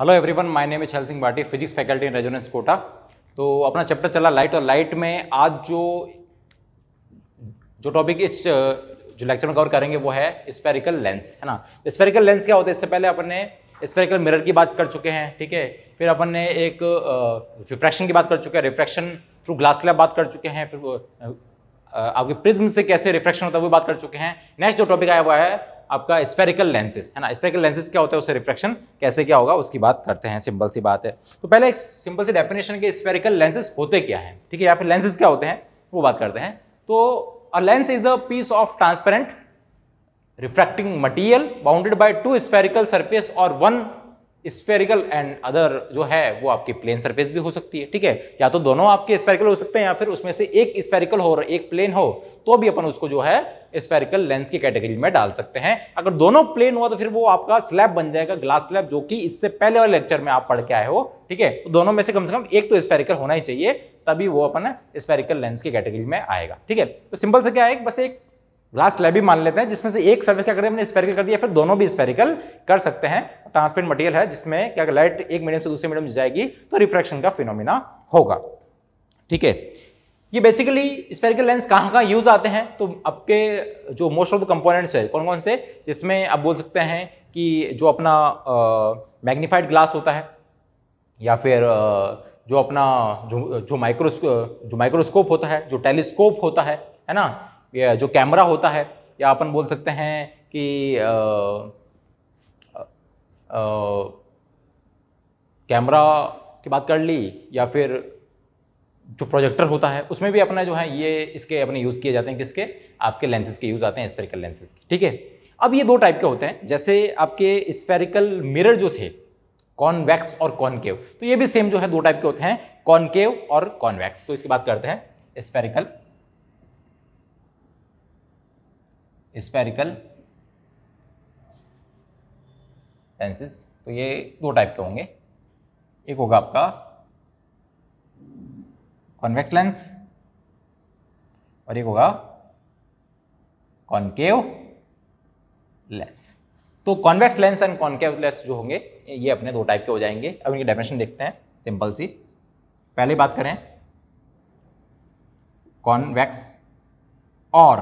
Hello everyone my name is Singh Bhati physics faculty in Resonance Kota तो अपना chapter चला light और लाइट में आज जो जो टॉपिक इस जो लेक्चर में कवर करेंगे वो है स्पेरिकल लेंस है ना स्पेरिकल लेंस क्या होता है इससे पहले अपन ने स्पेरिकल मिरर की बात कर चुके हैं ठीक है फिर अपन ने एक रिफ्रैक्शन की बात कर चुके हैं रिफ्रैक्शन थ्रू ग्लास के बात कर चुके हैं फिर आपके प्रिज्म से कैसे रिफ्रैक्शन होता है वो बात कर चुके हैं नेक्स्ट जो टॉपिक आया हुआ है आपका स्पेरिकल लेंसेज है ना स्पेरिकल लेंसेज क्या होता है उससे रिफ्लेक्शन कैसे क्या होगा उसकी बात करते हैं सिंपल सी बात है तो पहले एक सिंपल सी डेफिनेशन के स्पेरिकल लेंसेज होते क्या है ठीक है या फिर लेंसेज क्या होते हैं वो बात करते हैं तो a lens is a piece of transparent refracting material bounded by two spherical surface और वन स्पेरिकल एंड अदर जो है वो आपकी प्लेन सर्फेस भी हो सकती है ठीक है या तो दोनों आपके स्पेरिकल हो सकते हैं या फिर उसमें से एक स्पेरिकल हो और एक प्लेन हो तो भी अपन उसको जो है स्पेरिकल लेंस की कैटेगरी में डाल सकते हैं अगर दोनों प्लेन हुआ तो फिर वो आपका स्लैब बन जाएगा ग्लास स्लैब जो कि इससे पहले वाले लेक्चर में आप पढ़ के आए हो ठीक है तो दोनों में से कम से कम एक तो स्पेरिकल होना ही चाहिए तभी वो अपन स्पेरिकल लेंस की कैटेगरी में आएगा ठीक है तो सिंपल से क्या है बस एक ग्लास स्लैब ही मान लेते हैं जिसमें से एक सर्विस क्या करें हमने स्पेरिकल कर दिया फिर दोनों भी स्पेरिकल कर सकते हैं ट्रांसपेरेंट मटेरियल है जिसमें क्या लाइट एक मीडियम से दूसरे मीडियम जाएगी तो रिफ्रैक्शन का फिनोमिना होगा ठीक है ये बेसिकली स्पेरिकल लेंस कहाँ कहाँ यूज़ आते हैं तो आपके जो मोस्ट ऑफ द कंपोनेंट्स है कौन कौन से जिसमें आप बोल सकते हैं कि जो अपना मैग्नीफाइड ग्लास होता है या फिर आ, जो अपना जो जो माइक्रोस्को जो माइक्रोस्कोप होता है जो टेलीस्कोप होता है है ना या जो कैमरा होता है या अपन बोल सकते हैं कि कैमरा की बात कर ली या फिर जो प्रोजेक्टर होता है उसमें भी अपना जो है ये इसके अपने यूज़ किए जाते हैं किसके आपके लेंसेज के यूज़ आते हैं स्पेरिकल लेंसेज के ठीक है अब ये दो टाइप के होते हैं जैसे आपके स्पेरिकल मिरर जो थे कॉनवैक्स और कॉनकेव तो ये भी सेम जो है दो टाइप के होते हैं कॉनकेव और कॉनवैक्स तो इसकी बात करते हैं स्पेरिकल स्पेरिकल लेंसेज तो ये दो टाइप के होंगे एक होगा आपका कॉन्वेक्स लेंस और एक होगा कॉन्केव लेंस तो convex lens and concave lens जो होंगे ये अपने दो टाइप के हो जाएंगे अब इनकी डेफिनेशन देखते हैं सिंपल सी पहले बात करें कॉन्वेक्स और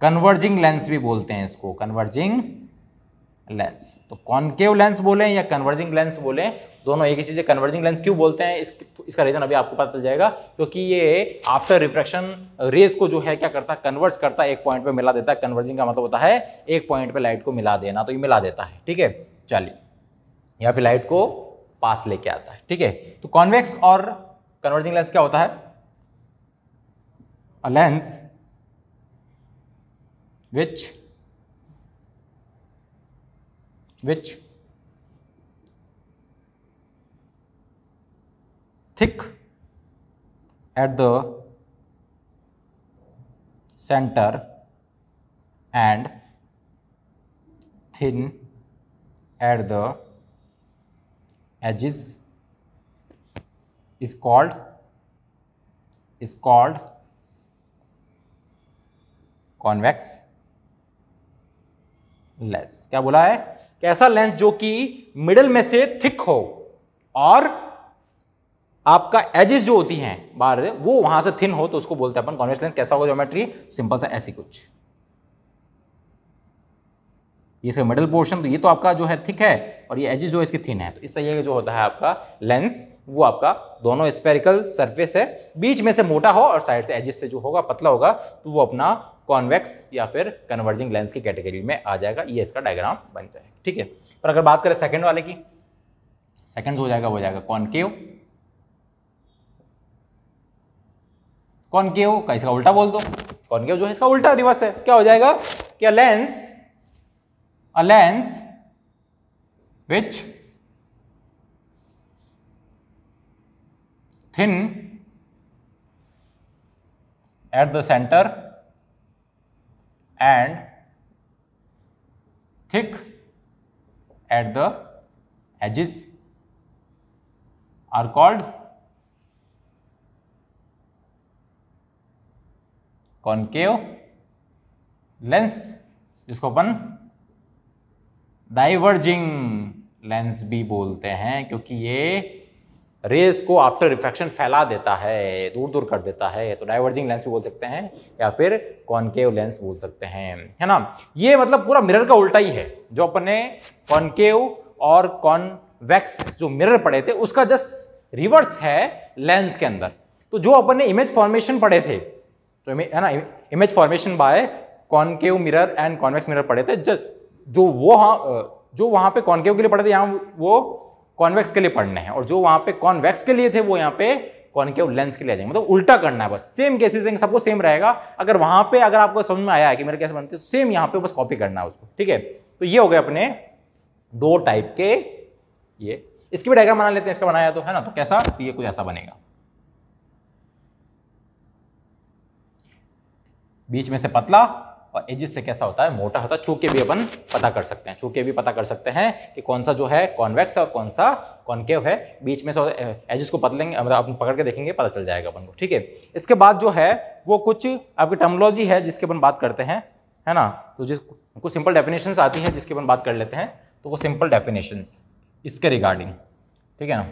कन्वर्जिंग लेंस भी बोलते हैं इसको कन्वर्जिंग लेंस तो कॉन्केव लेंस बोलें या कन्वर्जिंग लेंस बोलें दोनों एक ही चीज़ है कन्वर्जिंग लेंस क्यों बोलते हैं इस, इसका रीज़न अभी आपको पता चल जाएगा क्योंकि तो ये आफ्टर रिफ्रैक्शन रेज को जो है क्या करता है कन्वर्स करता है एक पॉइंट पे मिला देता है कन्वर्जिंग का मतलब होता है एक पॉइंट पे लाइट को मिला देना तो ये मिला देता है ठीक है चलिए या फिर लाइट को पास लेके आता है ठीक है तो कॉन्वेक्स और कन्वर्जिंग लेंस क्या होता है lens which which thick at the center and thin at the edges is called is called convex lens क्या बोला है कैसा लेंस जो कि मिडल में से थिक हो और आपका एजेस जो होती हैं बाहर वो वहां से थिन हो तो उसको बोलते हैं अपन कॉन्वेक्स लेंस कैसा होगा ज्योमेट्री सिंपल सा ऐसी कुछ ये इसका मिडल पोर्शन तो ये तो आपका जो है थिक है और ये एजेस जो है इसकी थिन है तो इस तरीके का जो होता है आपका लेंस वो आपका दोनों स्पेरिकल सरफेस है बीच में से मोटा हो और साइड से एजेस से जो होगा पतला होगा तो वो अपना कॉन्वेक्स या फिर कन्वर्जिंग लेंस की कैटेगरी में आ जाएगा ये इसका डायग्राम बन जाएगा ठीक है पर अगर बात करें सेकेंड वाले की सेकेंड हो जाएगा वो जाएगा कॉनकेव कॉनकेव का इसका उल्टा बोल दो कॉनकेव जो है इसका उल्टा रिवर्स है क्या हो जाएगा क्या lens a lens which thin at the centre and thick at the edges are called concave lens जिसको अपन diverging lens भी बोलते हैं क्योंकि ये रेस को आफ्टर रिफ्रैक्शन फैला देता है दूर दूर कर देता है तो डाइवर्जिंग लेंस भी बोल सकते हैं या फिर कॉनकेव लेंस बोल सकते हैं है ना ये मतलब पूरा मिरर का उल्टा ही है जो अपने कॉनकेव और कॉनवेक्स जो मिरर पड़े थे उसका जस्ट रिवर्स है लेंस के अंदर तो जो अपन ने इमेज फॉर्मेशन पढ़े थे तो है ना image formation by concave mirror and convex mirror पढ़े थे जो वो हाँ जो वहां पे कॉनकेव के लिए पढ़े थे यहाँ वो कॉन्वेक्स के लिए पढ़ने हैं और जो वहां पे कॉन्वेक्स के लिए थे वो यहाँ पे कॉनकेव लेंस के लिए आ जाएंगे मतलब उल्टा करना है बस सेम केसेस सबको सेम रहेगा अगर वहां पे अगर आपको समझ में आया है कि मेरे कैसे बनते हैं तो सेम यहाँ पे बस कॉपी करना है उसको ठीक है तो ये हो गए अपने दो टाइप के ये इसकी भी डायग्राम बना लेते हैं इसका बनाया तो है ना तो कैसा तो ये कुछ ऐसा बनेगा बीच में से पतला और एजिस से कैसा होता है मोटा होता है छू के भी अपन पता कर सकते हैं छू के भी पता कर सकते हैं कि कौन सा जो है कॉन्वेक्स है और कौन सा कॉन्केव है बीच में से एजिस को पतलेंगे मतलब अपन पकड़ के देखेंगे पता चल जाएगा अपन को ठीक है इसके बाद जो है वो कुछ आपकी टर्मोलॉजी है जिसके अपन बात करते हैं है ना तो जिस कुछ सिंपल डेफिनेशन आती हैं जिसके अपन बात कर लेते हैं तो वो सिंपल डेफिनेशन इसके रिगार्डिंग ठीक है ना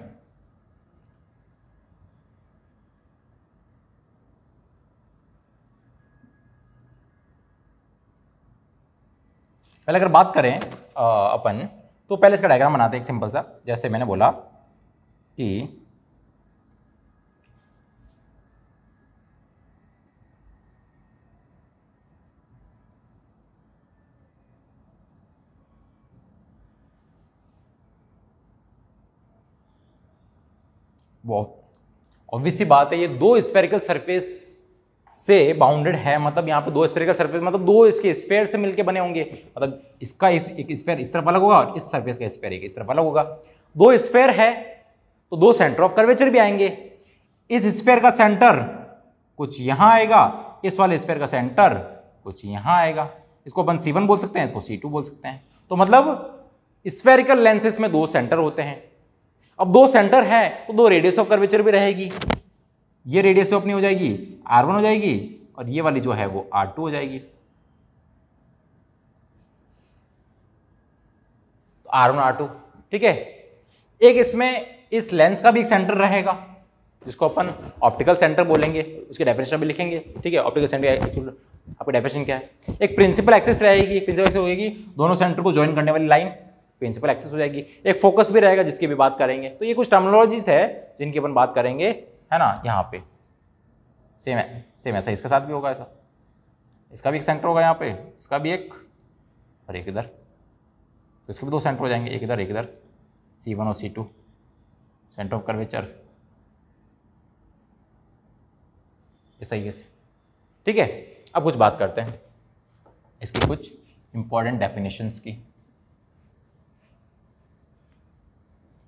पहले अगर बात करें अपन तो पहले इसका डायग्राम बनाते हैं एक सिंपल सा जैसे मैंने बोला कि वो ऑब्वियसली बात है ये दो स्फेरिकल सरफेस से बाउंडेड है मतलब यहाँ पे दो स्पेयर का सरफेस मतलब दो इसके स्पेयर से मिलके बने होंगे मतलब इसका इस एक स्पेयर इस तरफ अलग होगा और इस सरफेस का स्पेयर एक इस तरफ अलग होगा दो स्पेयर है तो दो सेंटर ऑफ कर्वेचर भी आएंगे इस स्पेयर का सेंटर कुछ यहाँ आएगा इस वाले स्पेयर का सेंटर कुछ यहाँ आएगा इसको अपन सी बोल सकते हैं इसको सी बोल सकते हैं तो मतलब स्फेरिकल लेंसेज में दो सेंटर होते हैं अब दो सेंटर है तो दो रेडियस ऑफ कर्वेचर भी रहेगी ये रेडियस अपनी हो जाएगी आर वन हो जाएगी और ये वाली जो है वो आर टू हो जाएगी आर वन आर टू ठीक है एक इसमें इस लेंस का भी एक सेंटर रहेगा जिसको अपन ऑप्टिकल सेंटर बोलेंगे उसके डेफिनेशन भी लिखेंगे ठीक है ऑप्टिकल सेंटर आपका डेफिनेशन क्या है एक प्रिंसिपल एक्सेस रहेगी प्रिंसिपल एक्सेस होगी दोनों सेंटर को ज्वाइन करने वाली लाइन प्रिंसिपल एक्सेस हो जाएगी एक फोकस भी रहेगा जिसकी भी बात करेंगे तो ये कुछ टर्मोलॉजीज है जिनकी अपन बात करेंगे है ना यहाँ पे सेम है सेम ऐसा इसके साथ भी होगा ऐसा इसका भी एक सेंटर होगा यहाँ पे इसका भी एक और एक इधर तो इसके भी दो सेंटर हो जाएंगे एक इधर एक इधर सी वन और C two centre of curvature इस तरीके से ठीक है अब कुछ बात करते हैं इसकी कुछ इंपॉर्टेंट डेफिनेशंस की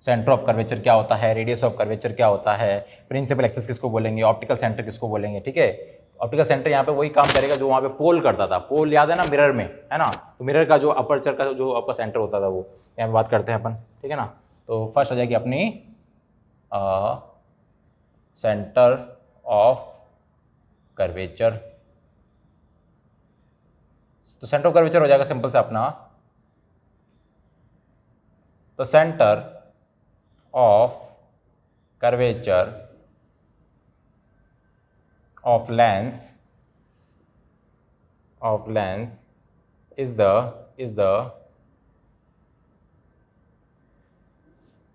सेंटर ऑफ कर्वेचर क्या होता है रेडियस ऑफ कर्वेचर क्या होता है प्रिंसिपल एक्सेस किसको बोलेंगे ऑप्टिकल सेंटर किसको बोलेंगे ठीक है ऑप्टिकल सेंटर यहाँ पे वही काम करेगा जो वहाँ पे पोल करता था पोल याद है ना मिरर में है ना तो मिरर का जो अपर्चर का जो आपका सेंटर होता था वो यहाँ पे बात करते हैं अपन ठीक है ना तो फर्स्ट आ जाएगी अपनी सेंटर ऑफ कर्वेचर तो सेंटर ऑफ कर्वेचर हो जाएगा सिंपल से अपना तो centre of curvature of lens of lens is the is the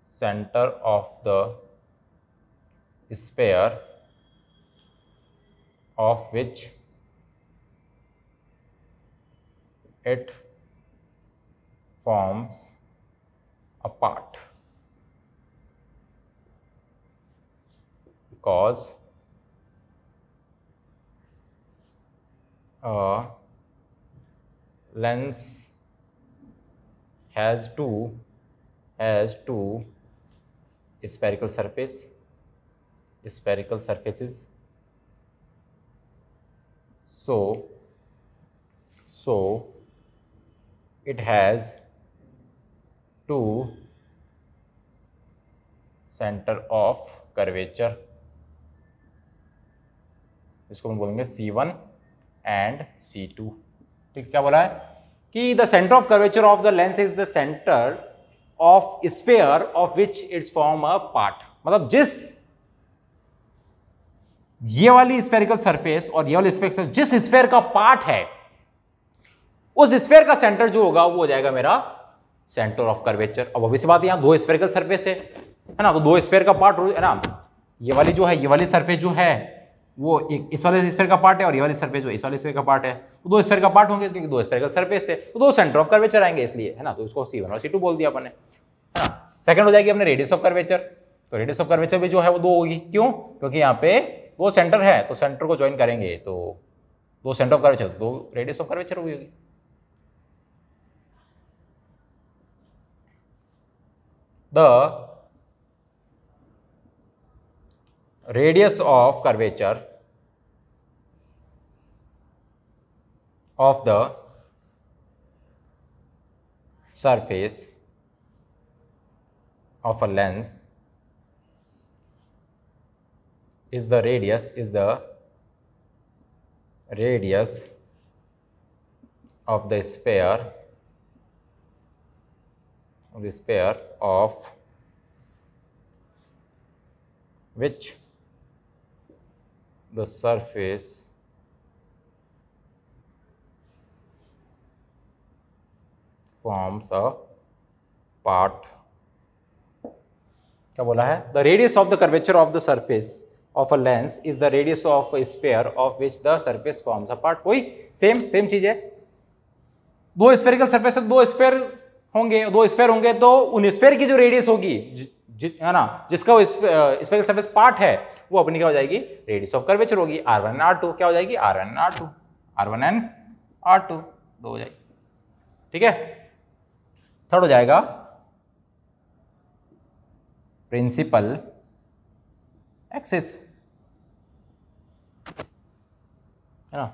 center of the sphere of which it forms a part. cos a lens has two has two spherical surface spherical surfaces so so it has two center of curvature इसको हम बोलेंगे C one and C two ठीक क्या बोला है कि the centre of curvature of the lens is the centre of sphere of which it's form a part मतलब जिस ये वाली स्पेरिकल सरफेस और ये वाली स्पेरिकल जिस स्पेयर का पार्ट है उस स्पेयर का सेंटर जो होगा वो हो जाएगा मेरा सेंटर ऑफ कर्वेचर अब अभी से बात यहां दो स्पेरिकल सरफेस है है ना तो दो स्पेयर का पार्ट है ना ये वाली जो है ये वाली सरफेस जो है वो एक इस वाले स्फेयर का पार्ट है और ये वाली सर्फेस जो इस वाले स्फेयर का पार्ट है तो दो स्फेयर का पार्ट होंगे क्योंकि दो स्फेयर का सर्फेस है तो दो सेंटर ऑफ कर्वेचर आएंगे इसलिए है ना तो इसको सी वन और सी टू बोल दिया अपने है ना सेकंड हो जाएगी अपने रेडियस ऑफ कर्वेचर तो रेडियस ऑफ कर्वेचर भी जो है वो दो होगी क्यों क्योंकि यहाँ पे दो सेंटर है तो सेंटर को ज्वाइन करेंगे तो दो सेंटर ऑफ कर्वेचर दो रेडियस ऑफ कर्वेचर हुई होगी the radius of curvature of the surface of a lens is the radius is the radius of the sphere of the sphere of which the surface forms a part क्या बोला है the radius of the curvature of the surface of a lens is the radius of sphere of which the surface forms a part वही same same चीज है दो spherical surface दो spare होंगे दो स्पेयर होंगे तो उन स्पेयर की जो रेडियस होगी है ना जिसका वो स्पेकल सरफेस पार्ट है वो अपनी क्या हो जाएगी रेडियस ऑफ कर्वेचर होगी R one and R two क्या हो जाएगी R one and R two R one and R two दो हो जाएगी ठीक है थर्ड हो जाएगा प्रिंसिपल एक्सिस है ना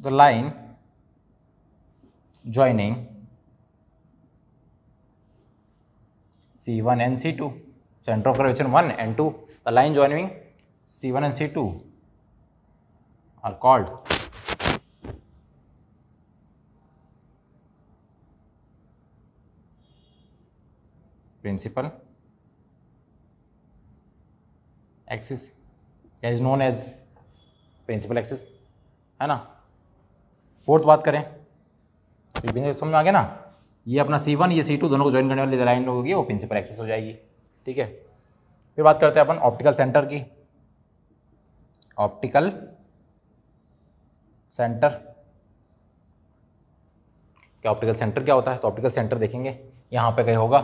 the line joining C one and C two centre of gravitation one and two the line joining C one and C two are called principal axis is known as principal axis है ना fourth बात करें समझ में आ गया ना ये अपना सी वन ये सी टू दोनों को ज्वाइन करने वाली लाइन होगी वो पिन से पर एक्सेस हो जाएगी ठीक है फिर बात करते हैं अपन ऑप्टिकल सेंटर की ऑप्टिकल सेंटर क्या ऑप्टिकल सेंटर क्या होता है तो ऑप्टिकल सेंटर देखेंगे यहाँ पे कहीं होगा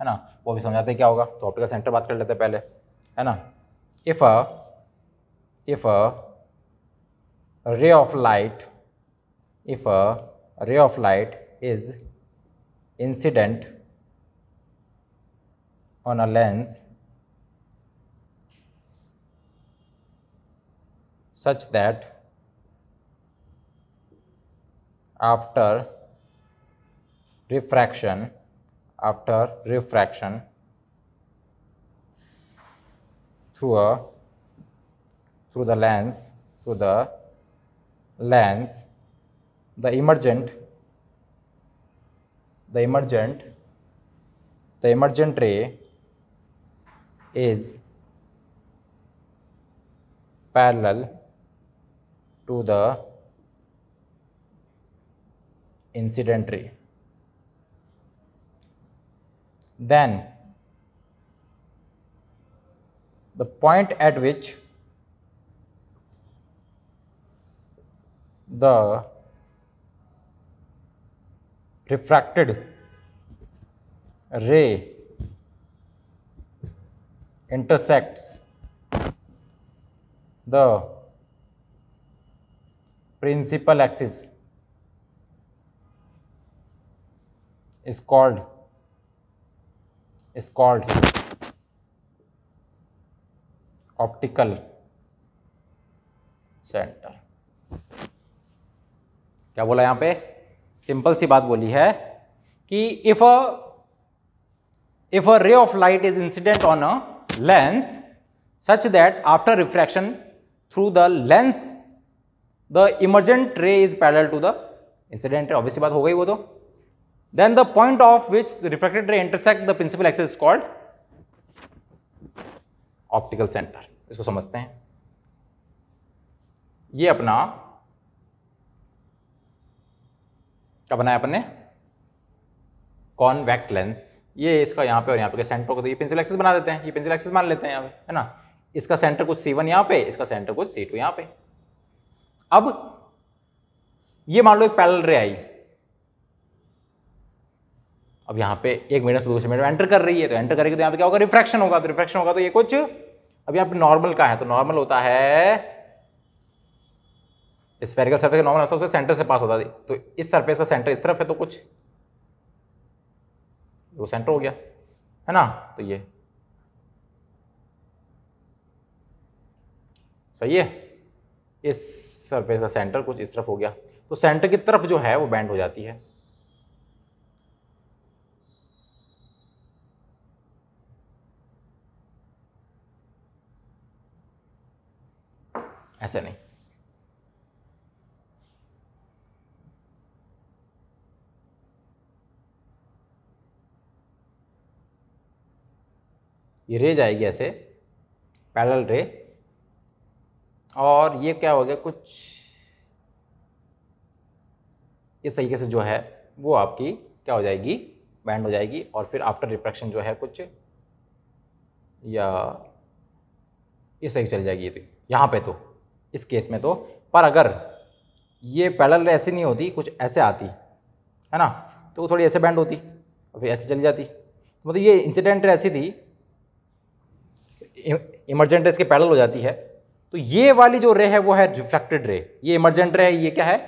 है ना वो भी समझाते हैं क्या होगा तो ऑप्टिकल सेंटर बात कर लेते हैं पहले है ना if if ray of light if ray of light is incident on a lens such that after refraction after refraction through a through the lens through the lens the emergent the emergent the emergent ray is parallel to the incident ray then the point at which the refracted ray intersect the principal axis is called is called optical centre क्या बोला यहां पे simple सी बात बोली है कि if a if a ray of light is incident on a lens such that after refraction through the lens the emergent ray is parallel to the incident obvious बात हो गई वो तो then the point of which refracted ray intersect the principal axis called optical centre इसको समझते हैं ये अपना क्या बनाया अपन ने कॉन्वैक्स लेंस ये इसका यहाँ पे और यहाँ पे सेंटर को तो ये पेंसिल एक्सेस बना देते हैं ये पेंसिल एक्सेस मान लेते हैं यहाँ पे है ना इसका सेंटर कुछ सी वन यहाँ पे इसका सेंटर कुछ सी टू यहाँ पे अब ये मान लो एक पैरल रे आई अब यहाँ पे एक मीटर से दूसरे मीटर एंटर कर रही है तो एंटर करेगी तो यहाँ पे क्या होगा रिफ्रैक्शन होगा तो रिफ्रैक्शन होगा तो ये कुछ अब यहाँ पे नॉर्मल का है तो नॉर्मल होता है स्पेरिकल सर्फेस का नॉर्मल आंसर उसके सेंटर से पास होता है तो इस सर्फेस का सेंटर इस तरफ है तो कुछ वो सेंटर हो गया है ना तो ये सही है इस सरफेस का सेंटर कुछ इस तरफ हो गया तो सेंटर की तरफ जो है वो बैंड हो जाती है ऐसा नहीं ये रे जाएगी ऐसे पैरल रे और ये क्या हो गया कुछ इस तरीके से जो है वो आपकी क्या हो जाएगी बैंड हो जाएगी और फिर आफ्टर रिफ्रैक्शन जो है कुछ या इस तरीके चल जाएगी ये तो यहाँ पे तो इस केस में तो पर अगर ये पैडल ऐसी नहीं होती कुछ ऐसे आती है ना तो थोड़ी ऐसे बैंड होती और फिर ऐसे चली जाती तो मतलब ये इंसिडेंट ऐसी थी इमरजेंट रे इसके पैरल हो जाती है तो ये वाली जो रे है वो है रिफ्लेक्टेड रे ये इमरजेंट रे है ये क्या है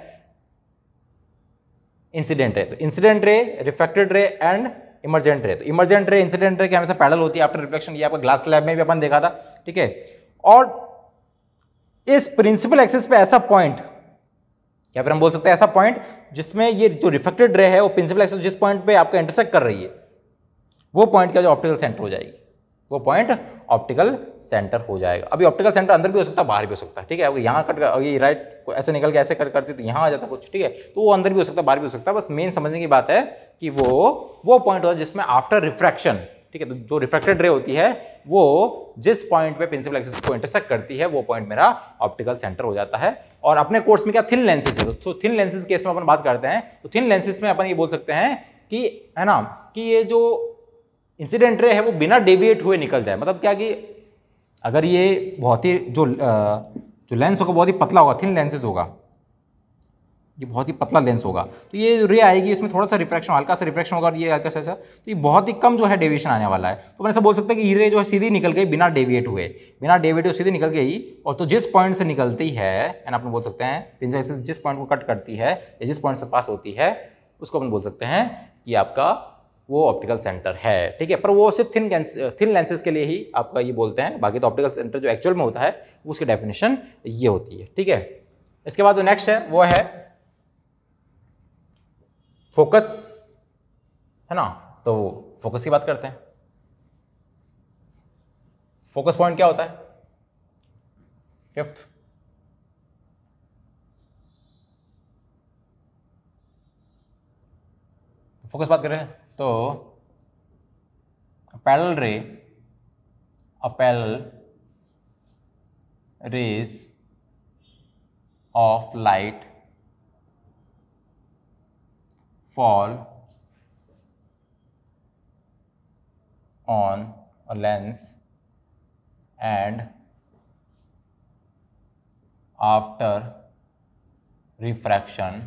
इंसिडेंट रे तो incident ray reflected ray and emergent ray तो इमरजेंट रे इंसिडेंट रे के हमेशा पैरल होती है आफ्टर रिफ्लेक्शन ये आपका ग्लास लैब में भी अपन देखा था ठीक है और इस प्रिंसिपल एक्सिस पे ऐसा पॉइंट या फिर हम बोल सकते हैं ऐसा पॉइंट जिसमें ये जो रिफ्लेक्टेड रे है वो प्रिंसिपल एक्सिस जिस पॉइंट पे आपका इंटरसेक्ट कर रही है वो पॉइंट क्या जो ऑप्टिकल सेंटर हो जाएगी वो पॉइंट ऑप्टिकल सेंटर हो जाएगा अभी ऑप्टिकल सेंटर अंदर भी हो सकता है बाहर भी हो सकता है ठीक है अगर यहाँ कट अगर ये राइट को ऐसे निकल के ऐसे कट करते तो यहाँ आ जाता कुछ ठीक है तो वो अंदर भी हो सकता है बाहर भी हो सकता है बस मेन समझने की बात है कि वो वो पॉइंट होता है जिसमें आफ्टर रिफ्रैक्शन ठीक है तो जो रिफ्रैक्टेड रे होती है वो जिस पॉइंट पे प्रिंसिपल एक्सिस को इंटरसेक्ट करती है वो पॉइंट मेरा ऑप्टिकल सेंटर हो जाता है और अपने कोर्स में क्या थिन लेंसेज है तो थिन लेंसेज केस में अपन बात करते हैं तो थिन लेंसेज में अपन ये बोल सकते हैं कि है ना कि ये जो इंसिडेंट रे है वो बिना डेविएट हुए निकल जाए मतलब क्या कि अगर ये बहुत ही जो जो लेंस होगा बहुत ही पतला होगा थिन लेंसेज होगा ये बहुत ही पतला लेंस होगा तो ये रे आएगी इसमें थोड़ा सा रिफ्रैक्शन हल्का सा रिफ्रैक्शन होगा और ये हल्का सा तो ये बहुत ही कम जो है डेविएशन आने वाला है तो मैं ऐसा बोल सकते हैं कि ये रे जो है सीधी निकल गई बिना डेविएट हुए बिना डेविएट हुए सीधी निकल गई और तो जिस पॉइंट से निकलती है एंड आप बोल सकते हैं पिंजर जिस पॉइंट को कट करती है या जिस पॉइंट से पास होती है उसको अपन बोल सकते हैं कि आपका वो ऑप्टिकल सेंटर है ठीक है पर वो सिर्फ थिन थिन लेंसेज के लिए ही आपका ये बोलते हैं बाकी तो ऑप्टिकल सेंटर जो एक्चुअल में होता है उसकी डेफिनेशन ये होती है ठीक है इसके बाद जो नेक्स्ट है वो है फोकस है ना तो फोकस की बात करते हैं फोकस पॉइंट क्या होता है फिफ्थ फोकस बात कर रहे हैं तो parallel ray a parallel rays of light fall on a lens and after refraction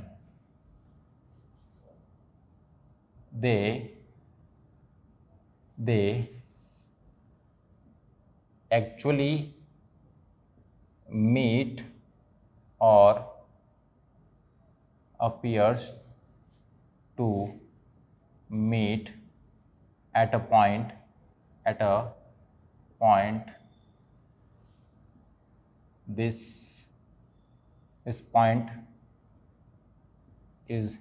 they they actually meet or appears to meet at a point at a point this this point is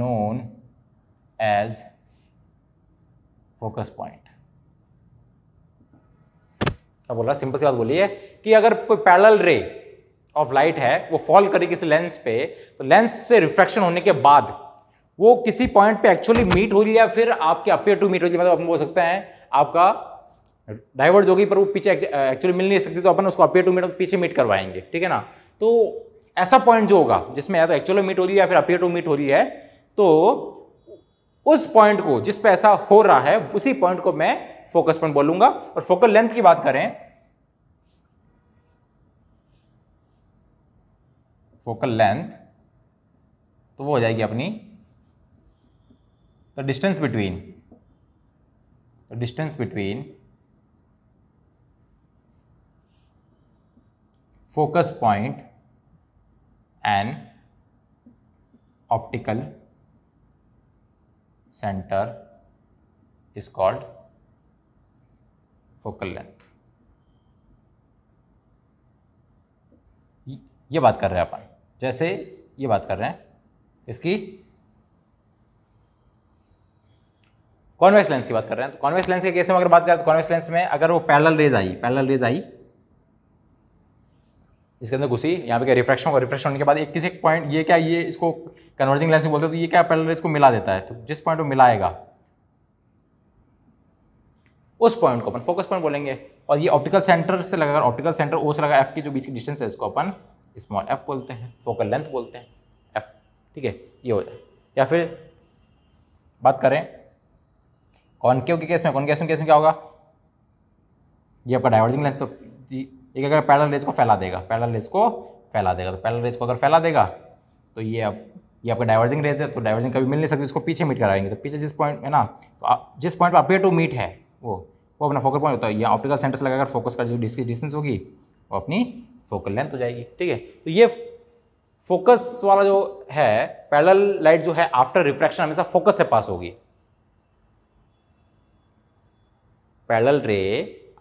known as focus point अब बोला simple सी बात बोलिए कि अगर कोई parallel रे of light है वो फॉल करे किसी लेंस पे तो लेंस से रिफ्लेक्शन होने के बाद वो किसी पॉइंट पे एक्चुअली मीट हो या फिर आपके अपेयर टू मीट हो मतलब अपन बोल सकते हैं आपका डाइवर्ज होगी पर वो पीछे एक्चुअली मिल नहीं सकती तो अपन उसको अपेयर टू मीट पीछे मीट करवाएंगे ठीक है ना तो ऐसा पॉइंट जो होगा जिसमें या तो एक्चुअली मीट हो रही है या फिर अपेयर टू मीट हो रही है तो उस पॉइंट को जिस पे ऐसा हो रहा है उसी पॉइंट को मैं फोकस पॉइंट बोलूंगा और फोकल लेंथ की बात करें फोकल लेंथ तो वो हो जाएगी अपनी the distance between the distance between focus point and optical center is called focal length ये बात कर रहे हैं अपन जैसे ये बात कर रहे हैं इसकी कॉन्वेक्स लेंस की बात कर रहे हैं तो कॉन्वेक्स लेंस के केस में अगर बात करें तो कॉन्वेक्स लेंस में अगर वो पैरेलल रेज आई पैरेलल रेज आई इसके अंदर घुसी यहाँ पे क्या रिफ्रेक्शन होगा रिफ्रेश होने के बाद एक किसी एक पॉइंट ये क्या ये इसको कन्वर्जिंग लेंस बोलते हैं तो ये क्या पैरेलल इसको मिला देता है तो जिस पॉइंट को मिलाएगा उस पॉइंट को अपन फोकस पॉइंट बोलेंगे और ये ऑप्टिकल सेंटर से लगा ऑप्टिकल सेंटर ओ से लगा एफ की जो बीच की डिस्टेंस है इसको अपन स्मॉल एफ बोलते हैं फोकल लेंथ बोलते हैं एफ ठीक है ये हो जाए या फिर बात करें कॉन्केव के केस में कॉन्केशन केस में क्या होगा ये आपका डाइवर्जिंग लेंस तो एक अगर पैरल रेस को फैला देगा पैरल रेस को फैला देगा तो पैरल रेस को अगर फैला देगा तो ये अब ये आपका डाइवर्जिंग रेस है तो डाइवर्जिंग कभी मिल नहीं सकती इसको पीछे मीट कराएंगे तो पीछे जिस पॉइंट है ना तो जिस पॉइंट पर अपेयर टू मीट है वो वो अपना फोकल पॉइंट होता है या ऑप्टिकल सेंटर से लगाकर फोकस कर जो डिस्क डिस्टेंस होगी वो अपनी फोकल लेंथ हो जाएगी ठीक है तो ये फोकस वाला जो है पैरल लाइट जो है आफ्टर रिफ्रैक्शन हमेशा फोकस से पास होगी पैरल रे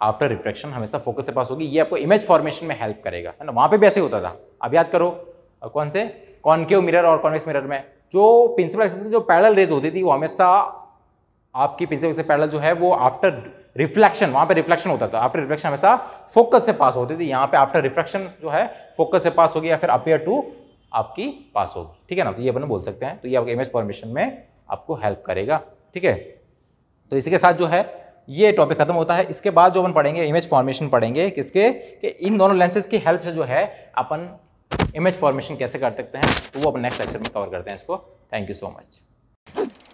आफ्टर रिफ्रेक्शन हमेशा फोकस से पास होगी ये आपको इमेज फॉर्मेशन में हेल्प करेगा है ना वहाँ पे भी ऐसे होता था अब याद करो कौन से कॉनकेव मिरर और कॉन्वेक्स मिरर में जो प्रिंसिपल एक्सिस की जो पैडल रेज होती थी वो हमेशा आपकी प्रिंसिपल एक्सिस पैरल जो है वो आफ्टर रिफ्लेक्शन वहाँ पे रिफ्लेक्शन होता था आफ्टर रिफ्लेक्शन हमेशा फोकस से पास होती थी यहाँ पे आफ्टर रिफ्लेक्शन जो है फोकस से पास होगी या फिर अपेयर टू आपकी पास होगी ठीक है ना तो ये अपन बोल सकते हैं तो ये आपके इमेज फॉर्मेशन में आपको हेल्प करेगा ठीक है तो इसी के साथ जो है ये टॉपिक खत्म होता है इसके बाद जो अपन पढ़ेंगे इमेज फॉर्मेशन पढ़ेंगे किसके कि इन दोनों लेंसेज की हेल्प से जो है अपन इमेज फॉर्मेशन कैसे कर सकते हैं तो वो अपन नेक्स्ट लेक्चर में कवर करते हैं इसको थैंक यू सो मच